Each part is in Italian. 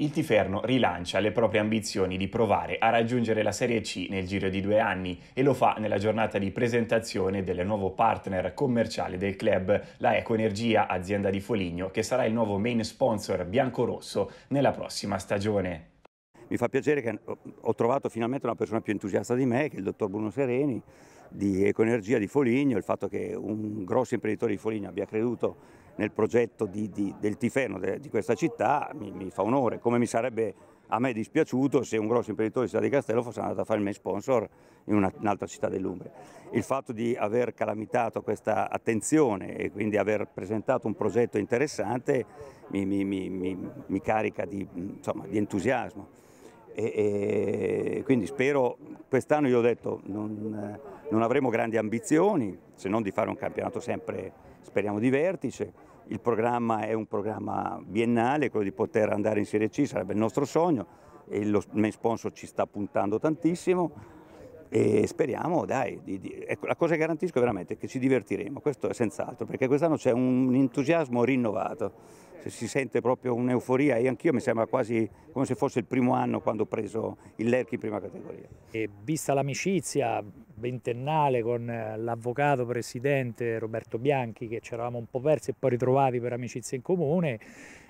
Il Tiferno rilancia le proprie ambizioni di provare a raggiungere la Serie C nel giro di due anni e lo fa nella giornata di presentazione del nuovo partner commerciale del club, la Ecoenergia, azienda di Foligno, che sarà il nuovo main sponsor biancorosso nella prossima stagione. Mi fa piacere che oh, ho trovato finalmente una persona più entusiasta di me, che è il dottor Bruno Sereni, di Ecoenergia di Foligno, il fatto che un grosso imprenditore di Foligno abbia creduto nel progetto di, di, del Tiferno de, di questa città mi, mi, fa onore, come mi sarebbe a me dispiaciuto se un grosso imprenditore di città di Castello fosse andato a fare il mio sponsor in un'altra città dell'Umbria. Il fatto di aver calamitato questa attenzione e quindi aver presentato un progetto interessante mi, mi, mi carica di, insomma, di entusiasmo. E, e quindi spero, quest'anno io ho detto non, non avremo grandi ambizioni, se non di fare un campionato sempre speriamo di vertice, il programma è un programma biennale, quello di poter andare in Serie C sarebbe il nostro sogno e lo, il main sponsor ci sta puntando tantissimo e speriamo, dai, di, di, ecco, la cosa che garantisco è che ci divertiremo, questo è senz'altro, perché quest'anno c'è un entusiasmo rinnovato, si sente proprio un'euforia e anch'io mi sembra quasi come se fosse il primo anno quando ho preso il Lerchi in prima categoria. E vista l'amicizia, ventennale con eh, l'avvocato presidente Roberto Bianchi che ci eravamo un po' persi e poi ritrovati per amicizia in comune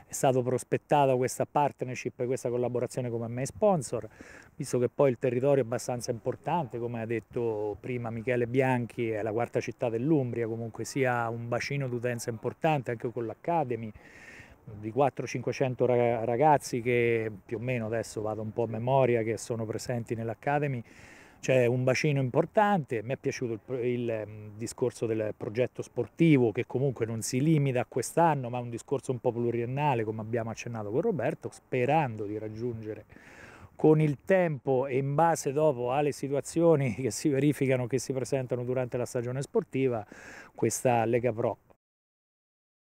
è stata prospettata questa partnership e questa collaborazione come me sponsor, visto che poi il territorio è abbastanza importante, come ha detto prima Michele Bianchi, è la quarta città dell'Umbria, comunque sia un bacino d'utenza importante anche con l'Academy di 400-500 ragazzi che più o meno adesso vado un po' a memoria che sono presenti nell'Academy c'è un bacino importante, mi è piaciuto il, il, ehm, discorso del progetto sportivo che comunque non si limita a quest'anno ma è un discorso un po' pluriennale come abbiamo accennato con Roberto, sperando di raggiungere con il tempo e in base dopo alle situazioni che si verificano, che si presentano durante la stagione sportiva, questa Lega Pro.